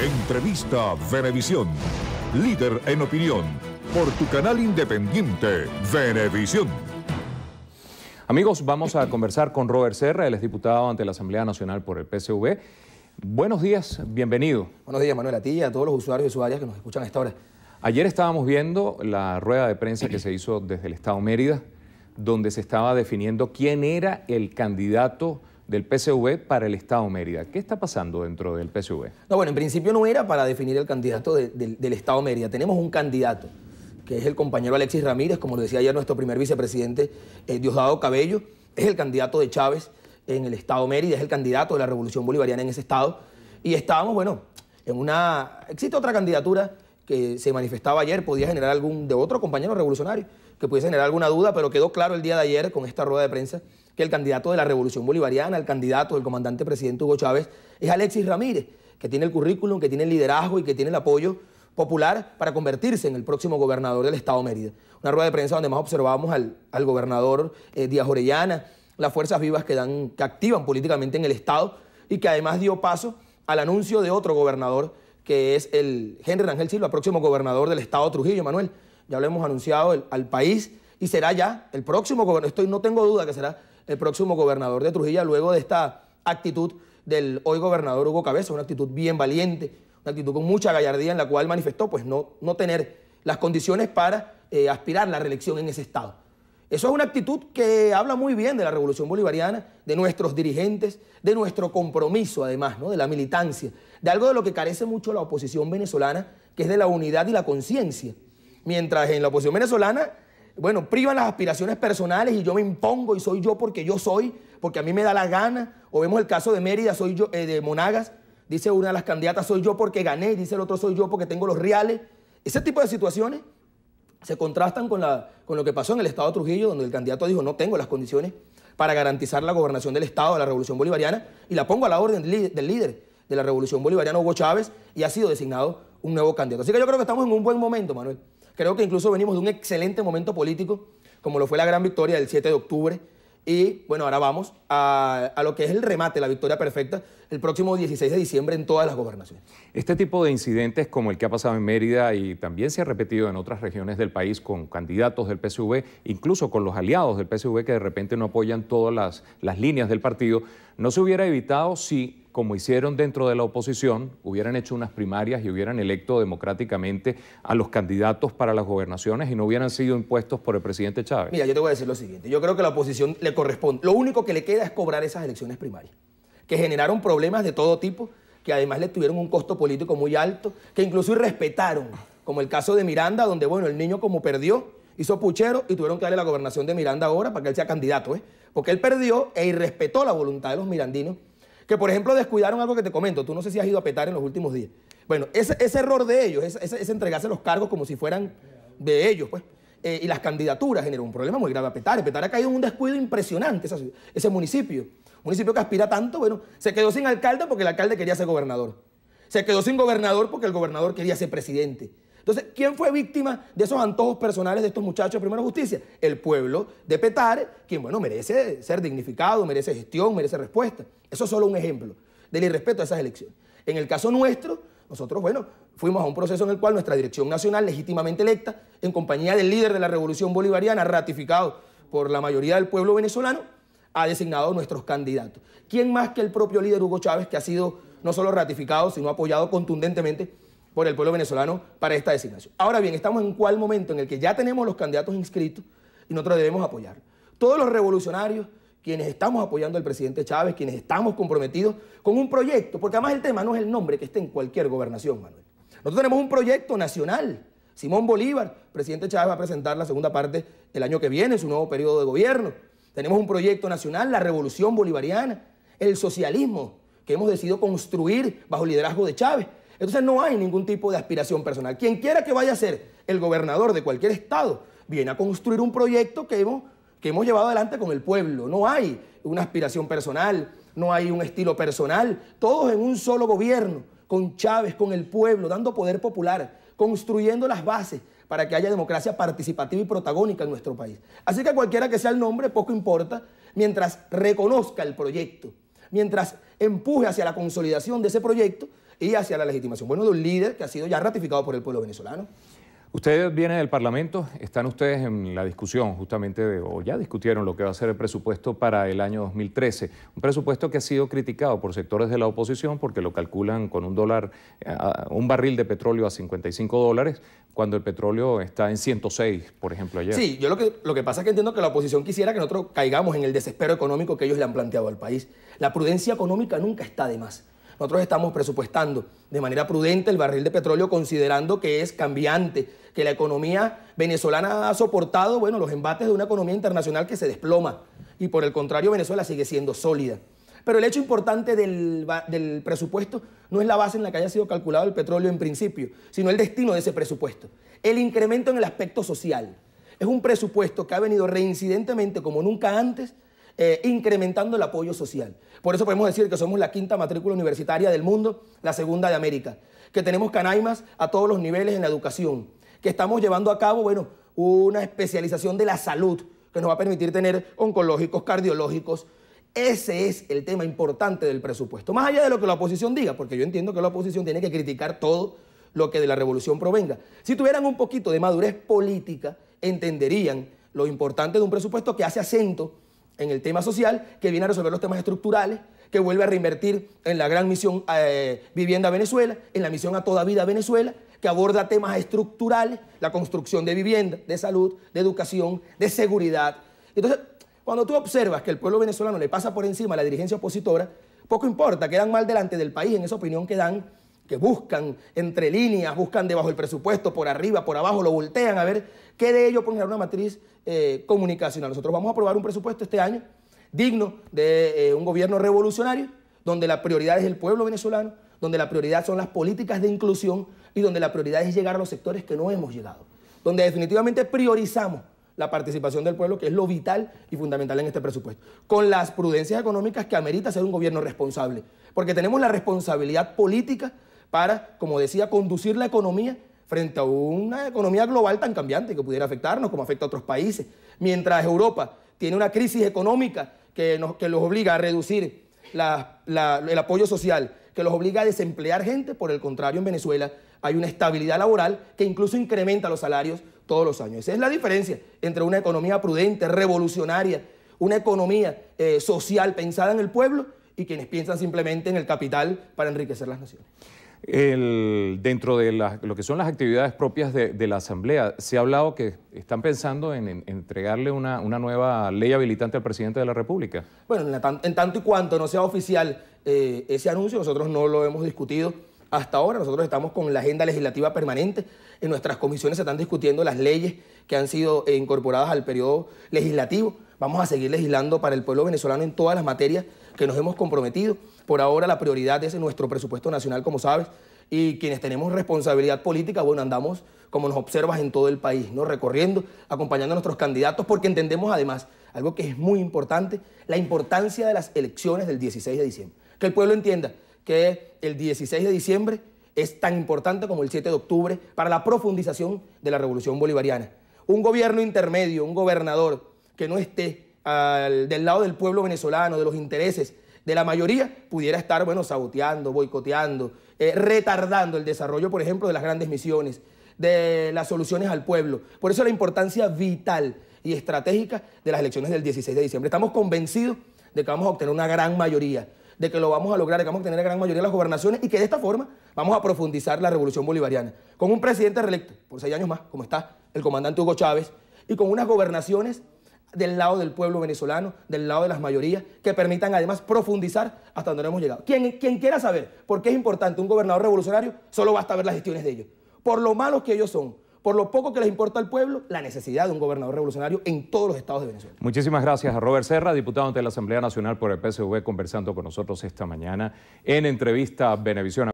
Entrevista Venevisión, líder en opinión, por tu canal independiente Venevisión. Amigos, vamos a conversar con Robert Serra, el diputado ante la Asamblea Nacional por el PSV. Buenos días, bienvenido. Buenos días, Manuel, a ti y a todos los usuarios y usuarias que nos escuchan a esta hora. Ayer estábamos viendo la rueda de prensa que se hizo desde el Estado Mérida, donde se estaba definiendo quién era el candidato del PSV para el Estado Mérida. ¿Qué está pasando dentro del PSV? No, bueno, en principio no era para definir el candidato del Estado Mérida. Tenemos un candidato, que es el compañero Alexis Ramírez, como lo decía ayer nuestro primer vicepresidente eh, Diosdado Cabello, es el candidato de Chávez en el Estado Mérida, es el candidato de la Revolución Bolivariana en ese Estado. Y estábamos, bueno, en una... Existe otra candidatura que se manifestaba ayer, podía generar algún de otro compañero revolucionario que pudiese generar alguna duda, pero quedó claro el día de ayer con esta rueda de prensa que el candidato de la Revolución Bolivariana, el candidato del comandante presidente Hugo Chávez, es Alexis Ramírez, que tiene el currículum, que tiene el liderazgo y que tiene el apoyo popular para convertirse en el próximo gobernador del Estado Mérida. Una rueda de prensa donde más observamos al, gobernador eh, Díaz Orellana, las fuerzas vivas que, dan, que activan políticamente en el Estado y que además dio paso al anuncio de otro gobernador, que es el Henry Rangel Silva, próximo gobernador del Estado Trujillo, Manuel ya lo hemos anunciado al país y será ya el próximo gobernador, estoy, no tengo duda que será el próximo gobernador de Trujillo luego de esta actitud del hoy gobernador Hugo Cabeza, una actitud bien valiente, una actitud con mucha gallardía en la cual manifestó pues no, no tener las condiciones para aspirar eh, aspirar la reelección en ese estado. Eso es una actitud que habla muy bien de la revolución bolivariana, de nuestros dirigentes, de nuestro compromiso además, ¿no? de la militancia, de algo de lo que carece mucho la oposición venezolana, que es de la unidad y la conciencia Mientras en la oposición venezolana, bueno, privan las aspiraciones personales y yo me impongo y soy yo porque yo soy, porque a mí me da la gana. O vemos el caso de Mérida, soy yo, eh, de Monagas, dice una de las candidatas, soy yo porque gané, dice el otro, soy yo porque tengo los reales. Ese tipo de situaciones se contrastan con, con lo que pasó en el Estado de Trujillo, donde el candidato dijo, no tengo las condiciones para garantizar la gobernación del Estado de la Revolución Bolivariana y la pongo a la orden del líder de la Revolución Bolivariana, Hugo Chávez, y ha sido designado un nuevo candidato. Así que yo creo que estamos en un buen momento, Manuel. Creo que incluso venimos de un excelente momento político, como lo fue la gran victoria del 7 de octubre. Y bueno, ahora vamos a, lo que es el remate, la victoria perfecta, el próximo 16 de diciembre en todas las gobernaciones. Este tipo de incidentes como el que ha pasado en Mérida y también se ha repetido en otras regiones del país con candidatos del PSV, incluso con los aliados del PSV que de repente no apoyan todas las, las líneas del partido, no se hubiera evitado si como hicieron dentro de la oposición, hubieran hecho unas primarias y hubieran electo democráticamente a los candidatos para las gobernaciones y no hubieran sido impuestos por el presidente Chávez? Mira, yo te voy a decir lo siguiente. Yo creo que la oposición le corresponde. Lo único que le queda es cobrar esas elecciones primarias, que generaron problemas de todo tipo, que además le tuvieron un costo político muy alto, que incluso irrespetaron, como el caso de Miranda, donde, bueno, el niño como perdió, hizo puchero y tuvieron que darle la gobernación de Miranda ahora para que él sea candidato, ¿eh? Porque él perdió e irrespetó la voluntad de los mirandinos que por ejemplo descuidaron algo que te comento, tú no sé si has ido a petar en los últimos días. Bueno, ese, error de ellos, ese, entregarse los cargos como si fueran de ellos, pues. Eh, y las candidaturas generó un problema muy grave a Petar Petar ha caído en un descuido impresionante ese municipio. municipio que aspira tanto, bueno, se quedó sin alcalde porque el alcalde quería ser gobernador. Se quedó sin gobernador porque el gobernador quería ser presidente. Entonces, ¿quién fue víctima de esos antojos personales de estos muchachos de Primera Justicia? El pueblo de Petare, quien, bueno, merece ser dignificado, merece gestión, merece respuesta. Eso es solo un ejemplo del irrespeto a esas elecciones. En el caso nuestro, nosotros, bueno, fuimos a un proceso en el cual nuestra dirección nacional, legítimamente electa, en compañía del líder de la revolución bolivariana, ratificado por la mayoría del pueblo venezolano, ha designado nuestros candidatos. ¿Quién más que el propio líder Hugo Chávez, que ha sido no solo ratificado, sino apoyado contundentemente por el pueblo venezolano para esta designación. Ahora bien, estamos en cuál momento en el que ya tenemos los candidatos inscritos y nosotros debemos apoyar. Todos los revolucionarios, quienes estamos apoyando al presidente Chávez, quienes estamos comprometidos con un proyecto, porque además el tema no es el nombre que esté en cualquier gobernación, Manuel. Nosotros tenemos un proyecto nacional. Simón Bolívar, presidente Chávez va a presentar la segunda parte el año que viene, su nuevo periodo de gobierno. Tenemos un proyecto nacional, la revolución bolivariana, el socialismo que hemos decidido construir bajo el liderazgo de Chávez. Entonces no hay ningún tipo de aspiración personal. Quien quiera que vaya a ser el gobernador de cualquier estado, viene a construir un proyecto que hemos, que hemos llevado adelante con el pueblo. No hay una aspiración personal, no hay un estilo personal. Todos en un solo gobierno, con Chávez, con el pueblo, dando poder popular, construyendo las bases para que haya democracia participativa y protagónica en nuestro país. Así que cualquiera que sea el nombre, poco importa, mientras reconozca el proyecto, mientras empuje hacia la consolidación de ese proyecto, y hacia la legitimación, bueno, de un líder que ha sido ya ratificado por el pueblo venezolano. Ustedes vienen del Parlamento, están ustedes en la discusión justamente o ya discutieron lo que va a ser el presupuesto para el año 2013, un presupuesto que ha sido criticado por sectores de la oposición porque lo calculan con un dólar, eh, un barril de petróleo a 55 dólares, cuando el petróleo está en 106, por ejemplo, ayer. Sí, yo lo que, lo que pasa es que entiendo que la oposición quisiera que nosotros caigamos en el desespero económico que ellos le han planteado al país. La prudencia económica nunca está de más. Nosotros estamos presupuestando de manera prudente el barril de petróleo considerando que es cambiante, que la economía venezolana ha soportado, bueno, los embates de una economía internacional que se desploma y por el contrario Venezuela sigue siendo sólida. Pero el hecho importante del, del, presupuesto no es la base en la que haya sido calculado el petróleo en principio, sino el destino de ese presupuesto. El incremento en el aspecto social. Es un presupuesto que ha venido reincidentemente como nunca antes eh, incrementando el apoyo social. Por eso podemos decir que somos la quinta matrícula universitaria del mundo, la segunda de América, que tenemos canaimas a todos los niveles en la educación, que estamos llevando a cabo, bueno, una especialización de la salud que nos va a permitir tener oncológicos, cardiológicos. Ese es el tema importante del presupuesto. Más allá de lo que la oposición diga, porque yo entiendo que la oposición tiene que criticar todo lo que de la revolución provenga. Si tuvieran un poquito de madurez política, entenderían lo importante de un presupuesto que hace acento en el tema social, que viene a resolver los temas estructurales, que vuelve a reinvertir en la gran misión eh, Vivienda Venezuela, en la misión a toda vida Venezuela, que aborda temas estructurales, la construcción de vivienda, de salud, de educación, de seguridad. Entonces, cuando tú observas que el pueblo venezolano le pasa por encima a la dirigencia opositora, poco importa, quedan mal delante del país en esa opinión que dan que buscan entre líneas, buscan debajo del presupuesto, por arriba, por abajo, lo voltean a ver qué de ello poner una matriz eh, comunicacional. Nosotros vamos a aprobar un presupuesto este año digno de eh, un gobierno revolucionario, donde la prioridad es el pueblo venezolano, donde la prioridad son las políticas de inclusión y donde la prioridad es llegar a los sectores que no hemos llegado, donde definitivamente priorizamos la participación del pueblo, que es lo vital y fundamental en este presupuesto, con las prudencias económicas que amerita ser un gobierno responsable, porque tenemos la responsabilidad política para, como decía, conducir la economía frente a una economía global tan cambiante que pudiera afectarnos como afecta a otros países. Mientras Europa tiene una crisis económica que, nos, los obliga a reducir el apoyo social, que los obliga a desemplear gente, por el contrario, en Venezuela hay una estabilidad laboral que incluso incrementa los salarios todos los años. Esa es la diferencia entre una economía prudente, revolucionaria, una economía eh, social pensada en el pueblo y quienes piensan simplemente en el capital para enriquecer las naciones. El, dentro de lo que son las actividades propias de, la Asamblea, se ha hablado que están pensando en, entregarle una, nueva ley habilitante al presidente de la República. Bueno, en, tanto y cuanto no sea oficial eh, ese anuncio, nosotros no lo hemos discutido hasta ahora. Nosotros estamos con la agenda legislativa permanente. En nuestras comisiones se están discutiendo las leyes que han sido incorporadas al periodo legislativo. Vamos a seguir legislando para el pueblo venezolano en todas las materias que nos hemos comprometido. Por ahora la prioridad es nuestro presupuesto nacional, como sabes, y quienes tenemos responsabilidad política, bueno, andamos como nos observas en todo el país, ¿no? recorriendo, acompañando a nuestros candidatos, porque entendemos además algo que es muy importante, la importancia de las elecciones del 16 de diciembre. Que el pueblo entienda que el 16 de diciembre es tan importante como el 7 de octubre para la profundización de la revolución bolivariana. Un gobierno intermedio, un gobernador que no esté del lado del pueblo venezolano, de los intereses de la mayoría, pudiera estar, bueno, saboteando, boicoteando, eh, retardando el desarrollo, por ejemplo, de las grandes misiones, de las soluciones al pueblo. Por eso la importancia vital y estratégica de las elecciones del 16 de diciembre. Estamos convencidos de que vamos a obtener una gran mayoría, de que lo vamos a lograr, de que vamos a tener la gran mayoría de las gobernaciones y que de esta forma vamos a profundizar la revolución bolivariana. Con un presidente reelecto por seis años más, como está el comandante Hugo Chávez, y con unas gobernaciones del lado del pueblo venezolano, del lado de las mayorías, que permitan además profundizar hasta donde hemos llegado. Quien, quien quiera saber por qué es importante un gobernador revolucionario, solo basta ver las gestiones de ellos. Por lo malos que ellos son, por lo poco que les importa al pueblo, la necesidad de un gobernador revolucionario en todos los estados de Venezuela. Muchísimas gracias a Robert Serra, diputado ante la Asamblea Nacional por el PSV, conversando con nosotros esta mañana en entrevista a Venevisión.